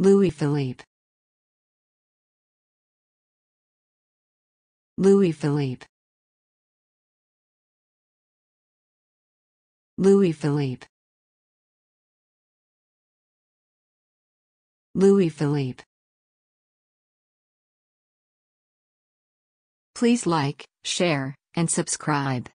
Louis Philippe Louis Philippe Louis Philippe Louis Philippe Please like, share, and subscribe.